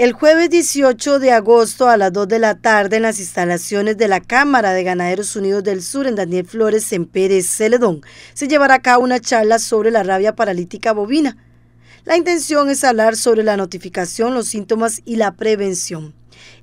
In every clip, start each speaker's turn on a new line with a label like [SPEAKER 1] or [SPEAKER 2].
[SPEAKER 1] El jueves 18 de agosto a las 2 de la tarde en las instalaciones de la Cámara de Ganaderos Unidos del Sur en Daniel Flores en Pérez Celedón se llevará a cabo una charla sobre la rabia paralítica bovina. La intención es hablar sobre la notificación, los síntomas y la prevención.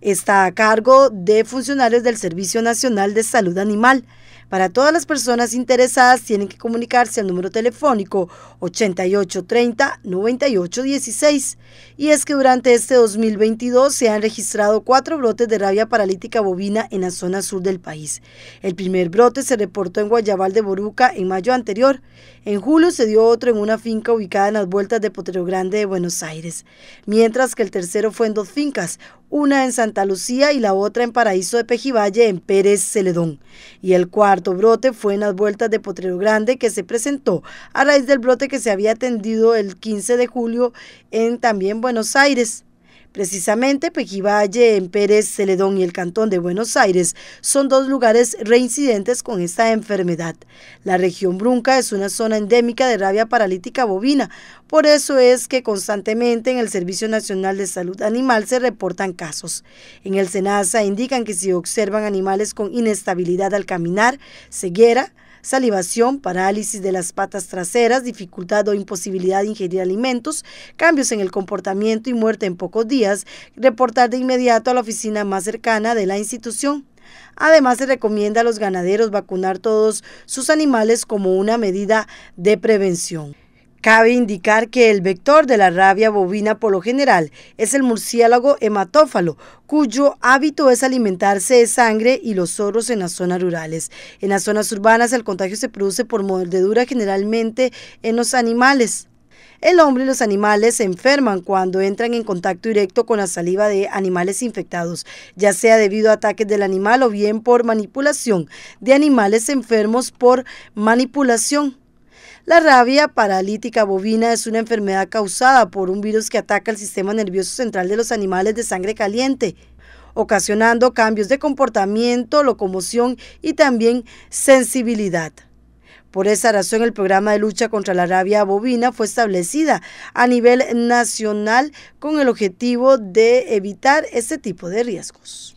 [SPEAKER 1] Está a cargo de funcionarios del Servicio Nacional de Salud Animal. Para todas las personas interesadas tienen que comunicarse al número telefónico 8830-9816. Y es que durante este 2022 se han registrado cuatro brotes de rabia paralítica bovina en la zona sur del país. El primer brote se reportó en Guayabal de Boruca en mayo anterior. En julio se dio otro en una finca ubicada en las vueltas de Potrero Grande de Buenos Aires, mientras que el tercero fue en dos fincas, una en Santa Lucía y la otra en Paraíso de Pejivalle en Pérez Celedón. Y el cuarto cuarto brote fue en las vueltas de Potrero Grande que se presentó a raíz del brote que se había atendido el 15 de julio en también Buenos Aires. Precisamente Pejivalle, en Pérez, Celedón y el Cantón de Buenos Aires son dos lugares reincidentes con esta enfermedad. La región brunca es una zona endémica de rabia paralítica bovina, por eso es que constantemente en el Servicio Nacional de Salud Animal se reportan casos. En el SENASA indican que si observan animales con inestabilidad al caminar, ceguera, salivación, parálisis de las patas traseras, dificultad o imposibilidad de ingerir alimentos, cambios en el comportamiento y muerte en pocos días, reportar de inmediato a la oficina más cercana de la institución. Además, se recomienda a los ganaderos vacunar todos sus animales como una medida de prevención. Cabe indicar que el vector de la rabia bovina por lo general es el murciélago hematófalo, cuyo hábito es alimentarse de sangre y los zorros en las zonas rurales. En las zonas urbanas el contagio se produce por mordedura generalmente en los animales. El hombre y los animales se enferman cuando entran en contacto directo con la saliva de animales infectados, ya sea debido a ataques del animal o bien por manipulación de animales enfermos por manipulación. La rabia paralítica bovina es una enfermedad causada por un virus que ataca el sistema nervioso central de los animales de sangre caliente, ocasionando cambios de comportamiento, locomoción y también sensibilidad. Por esa razón, el programa de lucha contra la rabia bovina fue establecida a nivel nacional con el objetivo de evitar este tipo de riesgos.